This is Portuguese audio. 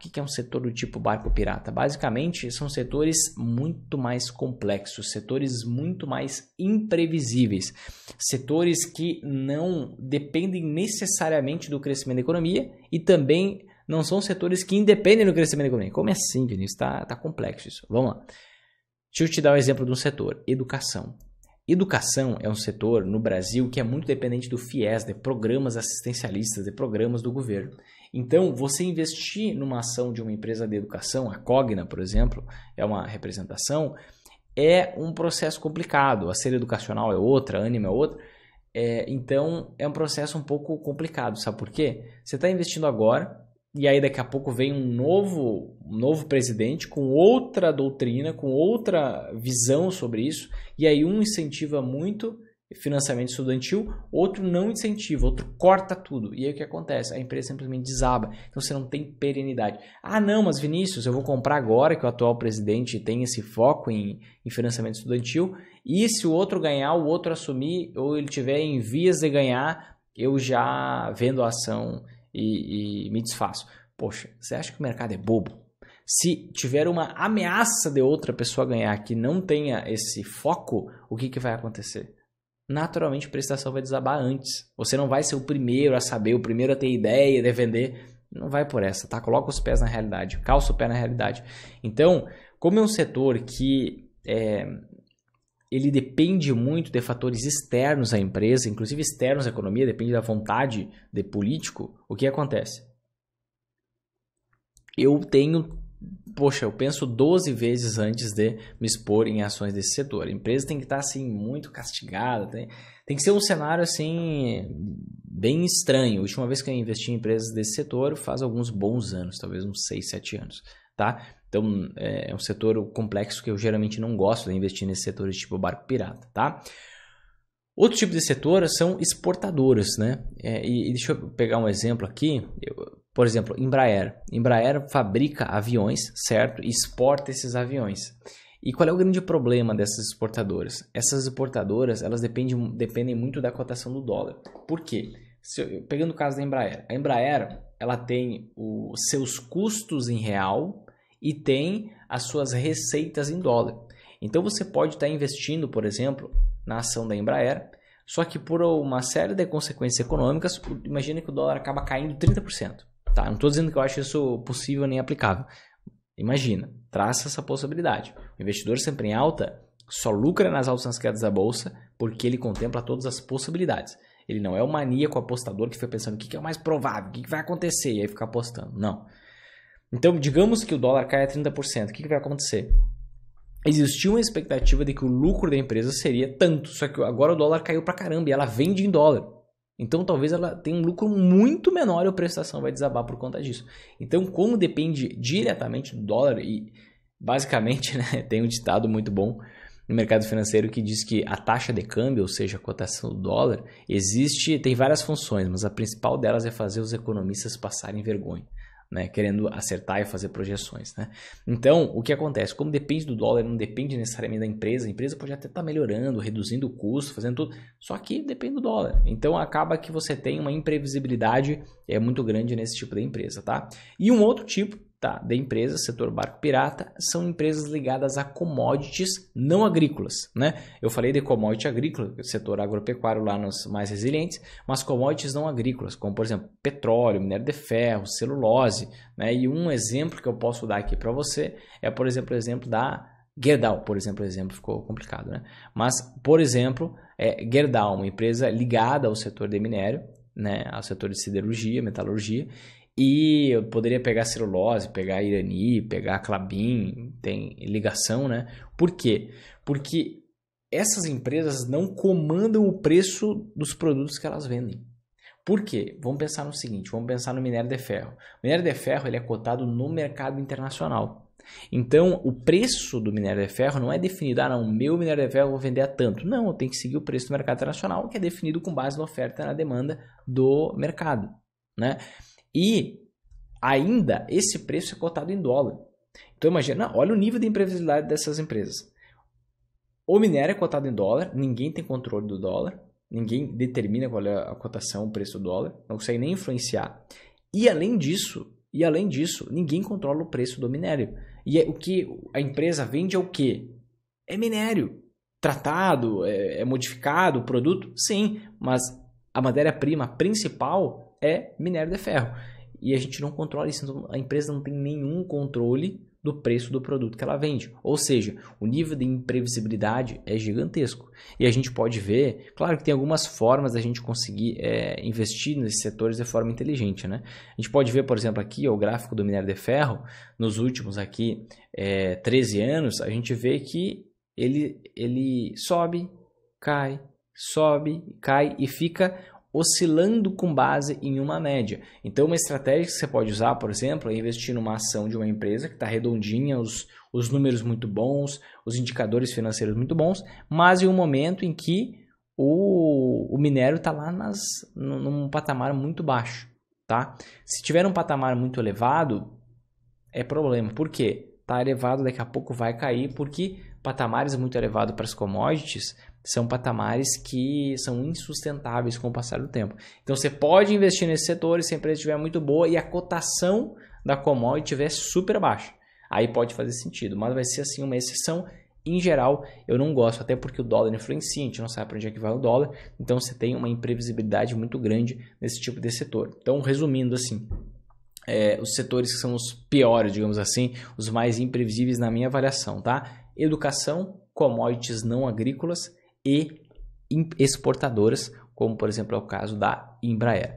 O que é um setor do tipo barco pirata? Basicamente, são setores muito mais complexos, setores muito mais imprevisíveis, setores que não dependem necessariamente do crescimento da economia e também não são setores que independem do crescimento da economia. Como é assim, Vinícius? Está tá complexo isso. Vamos lá. Deixa eu te dar um exemplo de um setor: educação. Educação é um setor no Brasil que é muito dependente do FIES, de programas assistencialistas, de programas do governo. Então, você investir numa ação de uma empresa de educação, a Cogna, por exemplo, é uma representação, é um processo complicado. A ser educacional é outra, a Anima é outra. É, então, é um processo um pouco complicado, sabe por quê? Você está investindo agora, e aí daqui a pouco vem um novo, um novo presidente com outra doutrina, com outra visão sobre isso, e aí um incentiva muito financiamento estudantil, outro não incentiva, outro corta tudo. E aí o que acontece? A empresa simplesmente desaba. Então você não tem perenidade. Ah, não, mas Vinícius, eu vou comprar agora que o atual presidente tem esse foco em, em financiamento estudantil, e se o outro ganhar, o outro assumir, ou ele tiver em vias de ganhar, eu já vendo a ação e, e me desfaço. Poxa, você acha que o mercado é bobo? Se tiver uma ameaça de outra pessoa ganhar que não tenha esse foco, o que, que vai acontecer? Naturalmente a prestação vai desabar antes. Você não vai ser o primeiro a saber, o primeiro a ter ideia de vender. Não vai por essa, tá? Coloca os pés na realidade, calça o pé na realidade. Então, como é um setor que é, ele depende muito de fatores externos à empresa, inclusive externos à economia, depende da vontade de político, o que acontece? Eu tenho, poxa, eu penso 12 vezes antes de me expor em ações desse setor. A empresa tem que estar assim muito castigada, tem, tem que ser um cenário assim bem estranho. A última vez que eu investi em empresas desse setor faz alguns bons anos, talvez uns 6, 7 anos, tá? Então, é, é um setor complexo que eu geralmente não gosto de investir nesse setor de tipo barco pirata, tá? Outro tipo de setor são exportadoras, né? É, e, e, deixa eu pegar um exemplo aqui. Eu, por exemplo, Embraer. Embraer fabrica aviões, certo? E exporta esses aviões. E qual é o grande problema dessas exportadoras? Essas exportadoras, elas dependem, dependem muito da cotação do dólar. Por quê? Eu, pegando o caso da Embraer. A Embraer, ela tem os seus custos em real e tem as suas receitas em dólar. Então você pode estar investindo, por exemplo, na ação da Embraer, só que por uma série de consequências econômicas, imagina que o dólar acaba caindo 30%. Tá? Não estou dizendo que eu acho isso possível nem aplicável. Imagina, traça essa possibilidade. O investidor sempre em alta só lucra nas altas nas quedas da bolsa porque ele contempla todas as possibilidades. Ele não é o maníaco apostador que fica pensando o que é o mais provável, o que vai acontecer e aí fica apostando. Não. Então, digamos que o dólar caia 30%, o que, que vai acontecer? Existia uma expectativa de que o lucro da empresa seria tanto, só que agora o dólar caiu pra caramba e ela vende em dólar. Então, talvez ela tenha um lucro muito menor e a prestação vai desabar por conta disso. Então, como depende diretamente do dólar e basicamente, né, tem um ditado muito bom no mercado financeiro que diz que a taxa de câmbio, ou seja, a cotação do dólar, existe, tem várias funções, mas a principal delas é fazer os economistas passarem vergonha né, querendo acertar e fazer projeções. Né? Então, o que acontece? Como depende do dólar, não depende necessariamente da empresa, a empresa pode até estar tá melhorando, reduzindo o custo, fazendo tudo, só que depende do dólar. Então, acaba que você tem uma imprevisibilidade é muito grande nesse tipo de empresa. Tá? E um outro tipo tá, da empresa, setor barco pirata, são empresas ligadas a commodities não agrícolas. Né? Eu falei de commodity agrícola, é setor agropecuário lá nos mais resilientes, mas commodities não agrícolas, como por exemplo petróleo, minério de ferro, celulose. Né? E um exemplo que eu posso dar aqui para você é, por exemplo, o exemplo da Gerdau, por exemplo, exemplo ficou complicado, né? Mas, por exemplo, é, Gerdau, uma empresa ligada ao setor de minério, né, ao setor de siderurgia, metalurgia, e eu poderia pegar celulose, pegar irani, pegar clabin, tem ligação, né? Por quê? Porque essas empresas não comandam o preço dos produtos que elas vendem. Por quê? Vamos pensar no seguinte, vamos pensar no minério de ferro. O minério de ferro ele é cotado no mercado internacional. Então, o preço do minério de ferro não é definido, ah, não, meu minério de ferro eu vou vender a tanto. Não, eu tenho que seguir o preço do mercado internacional, que é definido com base na oferta e na demanda do mercado. Né? E ainda esse preço é cotado em dólar. Então imagina, olha o nível de imprevisibilidade dessas empresas. O minério é cotado em dólar, ninguém tem controle do dólar, ninguém determina qual é a cotação, o preço do dólar, não consegue nem influenciar. E além disso, e além disso, ninguém controla o preço do minério. E é, o que a empresa vende é o que? É minério. Tratado, é, é modificado o produto? Sim, mas a matéria-prima principal é minério de ferro. E a gente não controla isso, então a empresa não tem nenhum controle do preço do produto que ela vende. Ou seja, o nível de imprevisibilidade é gigantesco. E a gente pode ver, claro que tem algumas formas da gente conseguir é, investir nesses setores de forma inteligente. Né? A gente pode ver, por exemplo, aqui ó, o gráfico do minério de ferro, nos últimos aqui é, 13 anos, a gente vê que ele, ele sobe, cai, sobe, cai e fica oscilando com base em uma média. Então, uma estratégia que você pode usar, por exemplo, é investir numa ação de uma empresa que está redondinha, os, os números muito bons, os indicadores financeiros muito bons, mas em um momento em que o, o minério está lá nas, num patamar muito baixo. Tá? Se tiver um patamar muito elevado, é problema. Por quê? Está elevado, daqui a pouco vai cair, porque patamares muito elevados para as commodities são patamares que são insustentáveis com o passar do tempo. Então você pode investir nesse setor se a empresa estiver muito boa e a cotação da commodity estiver super baixa. Aí pode fazer sentido, mas vai ser assim uma exceção. Em geral, eu não gosto, até porque o dólar influencia, a gente não sabe para onde é que vai o dólar, então você tem uma imprevisibilidade muito grande nesse tipo de setor. Então, resumindo assim, é, os setores que são os piores, digamos assim, os mais imprevisíveis na minha avaliação, tá? educação, commodities não agrícolas e exportadoras, como por exemplo é o caso da Embraer.